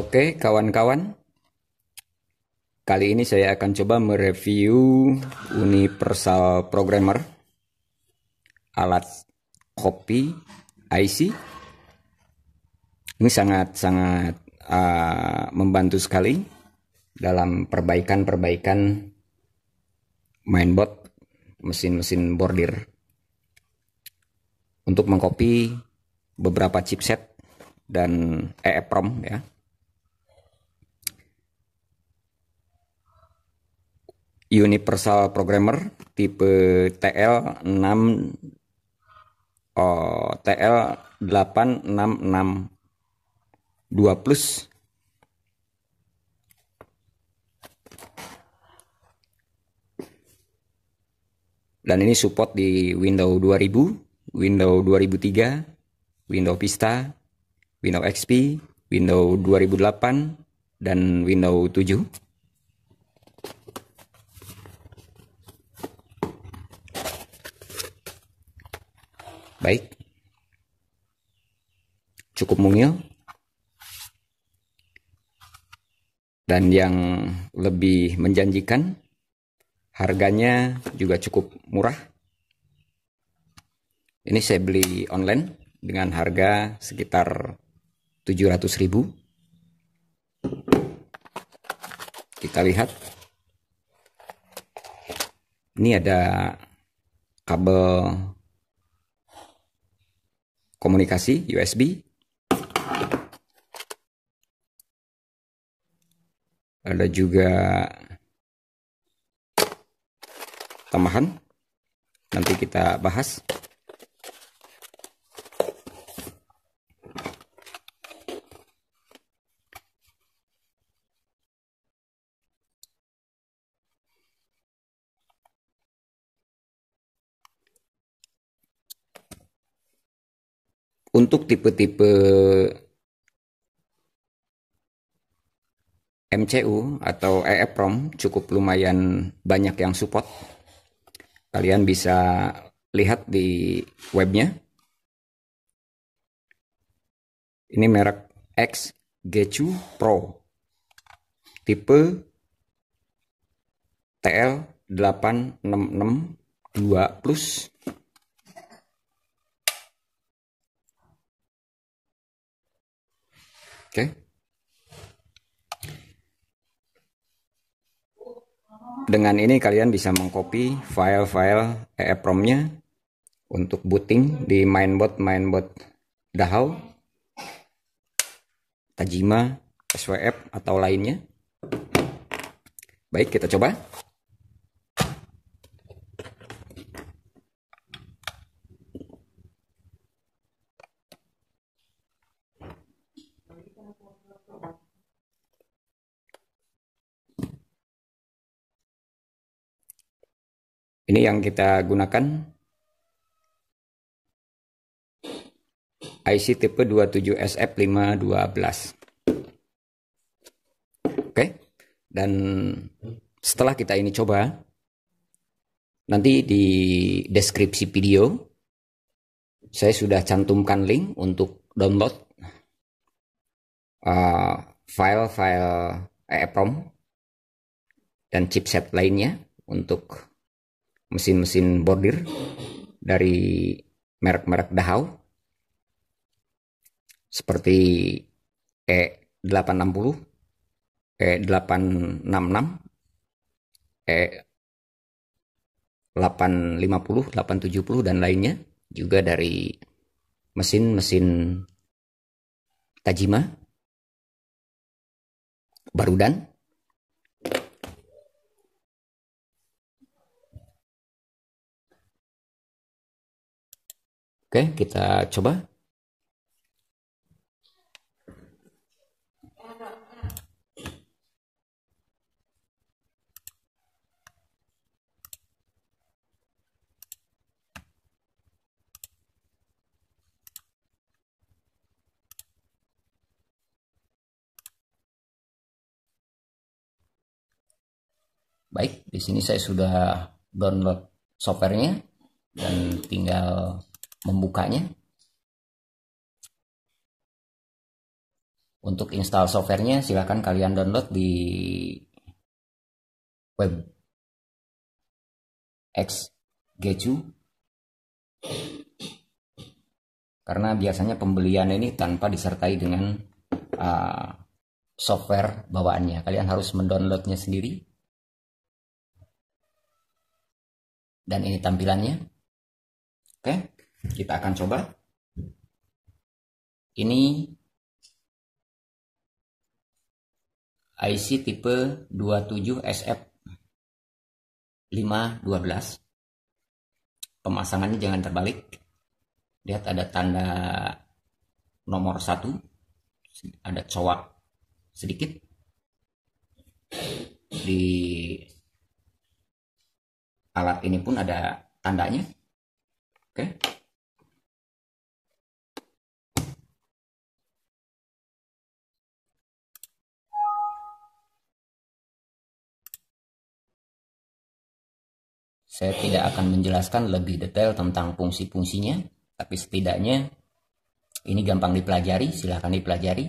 Oke, kawan-kawan. Kali ini saya akan coba mereview Universal Programmer. Alat copy IC. Ini sangat-sangat uh, membantu sekali dalam perbaikan-perbaikan mainboard mesin-mesin bordir untuk mengcopy beberapa chipset dan EEPROM ya Universal Programmer tipe TL6 oh, TL8662 plus dan ini support di Windows 2000, Windows 2003, Windows Vista, Windows XP, Windows 2008 dan Windows 7. Baik. Cukup mungil. Dan yang lebih menjanjikan, harganya juga cukup murah. Ini saya beli online dengan harga sekitar 700.000. Kita lihat. Ini ada kabel komunikasi USB. Ada juga tambahan nanti kita bahas. untuk tipe-tipe MCU atau EEPROM cukup lumayan banyak yang support. Kalian bisa lihat di webnya. Ini merek X Gechu Pro. Tipe TL8662 plus Oke. Okay. Dengan ini kalian bisa mengcopy file-file EEPROM-nya untuk booting di mainboard mainboard Dahau, Tajima, SWF atau lainnya. Baik, kita coba. Ini yang kita gunakan IC tipe 27SF512. Oke. Dan setelah kita ini coba nanti di deskripsi video saya sudah cantumkan link untuk download file uh, file-file EEPROM eh, dan chipset lainnya untuk mesin-mesin bordir dari merek-merek Dahau seperti E860, E866, E850, 870 dan lainnya juga dari mesin-mesin Tajima, Barudan, Oke, kita coba. Baik, di sini saya sudah download softwarenya dan tinggal membukanya untuk install softwarenya silahkan kalian download di web xgeju karena biasanya pembelian ini tanpa disertai dengan uh, software bawaannya kalian harus mendownloadnya sendiri dan ini tampilannya oke okay. Kita akan coba. Ini IC tipe 27 SF 512. Pemasangannya jangan terbalik. Lihat ada tanda nomor satu, ada cowok sedikit di alat ini pun ada tandanya. Oke. Okay. Saya tidak akan menjelaskan lebih detail tentang fungsi-fungsinya, tapi setidaknya ini gampang dipelajari, silahkan dipelajari.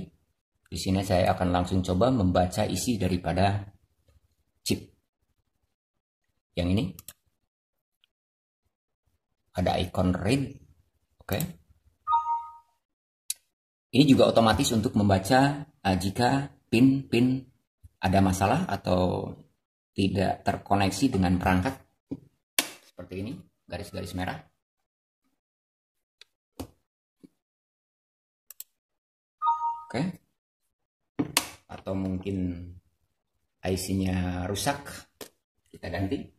Di sini saya akan langsung coba membaca isi daripada chip. Yang ini. Ada icon read. Oke. Ini juga otomatis untuk membaca eh, jika pin-pin ada masalah atau tidak terkoneksi dengan perangkat seperti ini garis-garis merah oke okay. atau mungkin IC-nya rusak kita ganti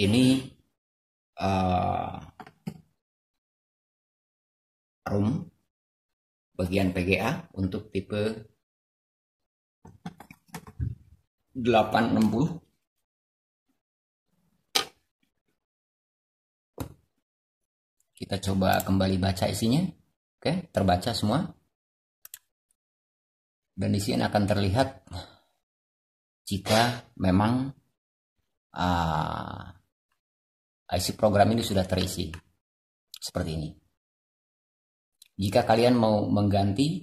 ini uh, room bagian PGA untuk tipe 860 kita coba kembali baca isinya oke terbaca semua dan di akan terlihat jika memang uh, IC program ini sudah terisi. Seperti ini. Jika kalian mau mengganti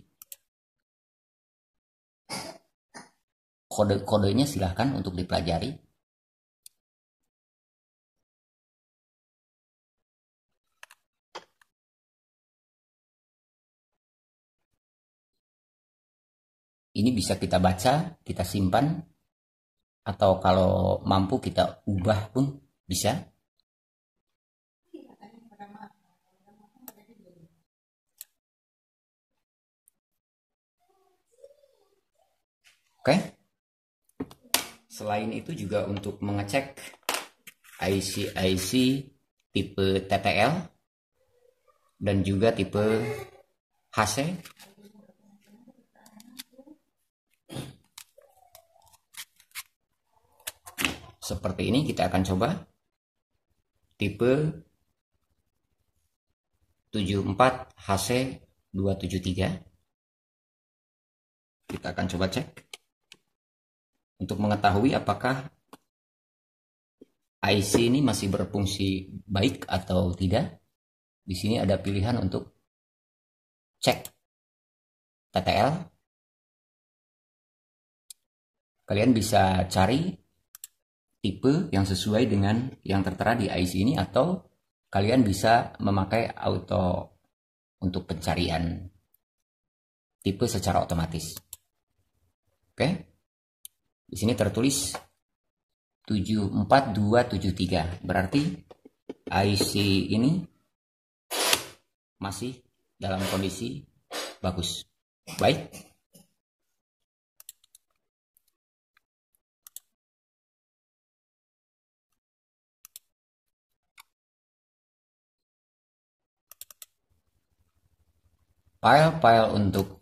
kode-kodenya silahkan untuk dipelajari. Ini bisa kita baca, kita simpan, atau kalau mampu kita ubah pun bisa. Oke. Selain itu juga untuk mengecek IC-IC tipe TTL dan juga tipe HC. Seperti ini kita akan coba tipe 74 HC 273. Kita akan coba cek untuk mengetahui apakah IC ini masih berfungsi baik atau tidak. Di sini ada pilihan untuk cek TTL. Kalian bisa cari tipe yang sesuai dengan yang tertera di IC ini atau kalian bisa memakai auto untuk pencarian tipe secara otomatis. Oke. Okay? Di sini tertulis 74273. Berarti IC ini masih dalam kondisi bagus. Baik. File-file untuk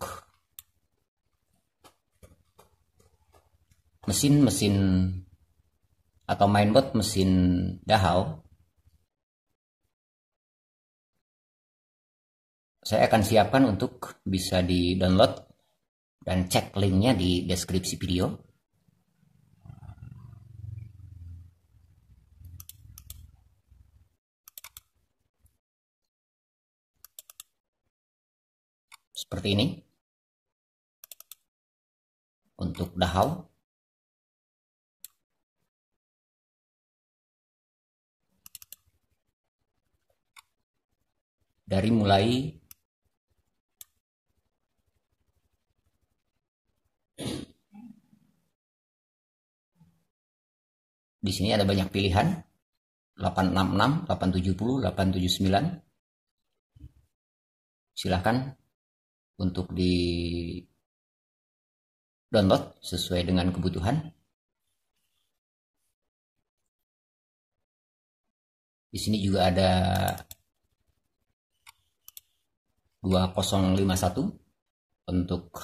mesin-mesin atau mainboard mesin dahau saya akan siapkan untuk bisa di download dan cek linknya di deskripsi video seperti ini untuk dahau dari mulai di sini ada banyak pilihan 866, 870, 879 silahkan untuk di download sesuai dengan kebutuhan di sini juga ada 2051 untuk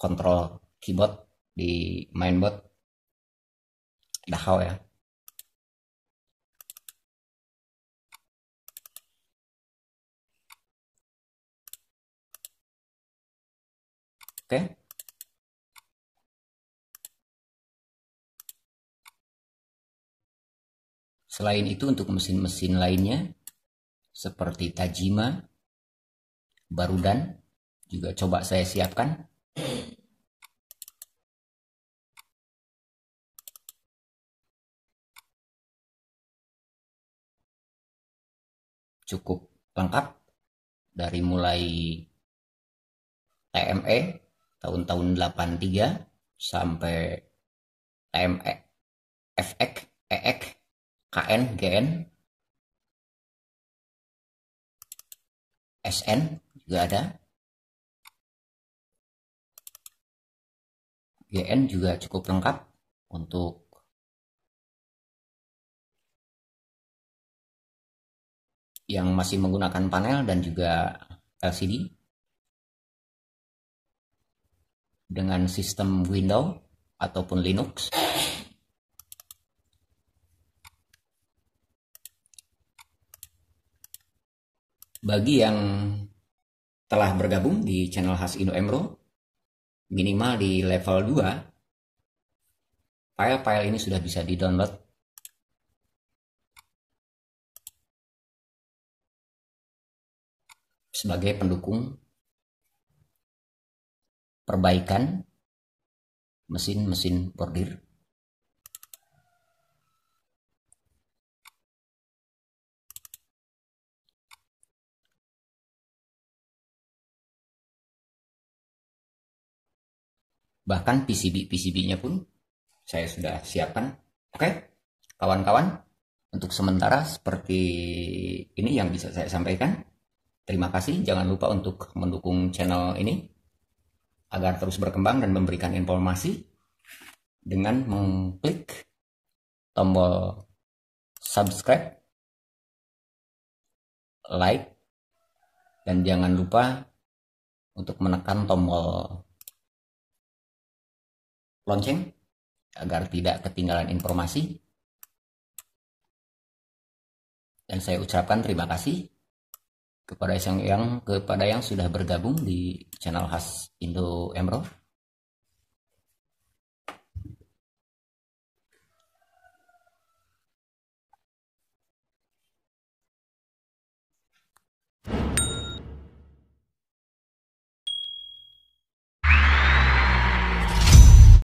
kontrol keyboard di mainboard Dahau ya. Oke. Okay. Selain itu untuk mesin-mesin lainnya seperti Tajima barudan juga coba saya siapkan cukup lengkap dari mulai TME tahun-tahun 83 sampai TME FX EX KN e e GN SN Gak ada GN juga cukup lengkap untuk yang masih menggunakan panel dan juga LCD dengan sistem Windows ataupun Linux. Bagi yang telah bergabung di channel Khas Indo Emro, minimal di level 2, file-file ini sudah bisa di-download. sebagai pendukung perbaikan mesin-mesin bordir. bahkan PCB PCB-nya pun saya sudah siapkan. Oke, okay? kawan-kawan, untuk sementara seperti ini yang bisa saya sampaikan. Terima kasih, jangan lupa untuk mendukung channel ini agar terus berkembang dan memberikan informasi dengan mengklik tombol subscribe, like, dan jangan lupa untuk menekan tombol lonceng agar tidak ketinggalan informasi. Dan saya ucapkan terima kasih kepada yang, yang kepada yang sudah bergabung di channel khas Indo Emerald.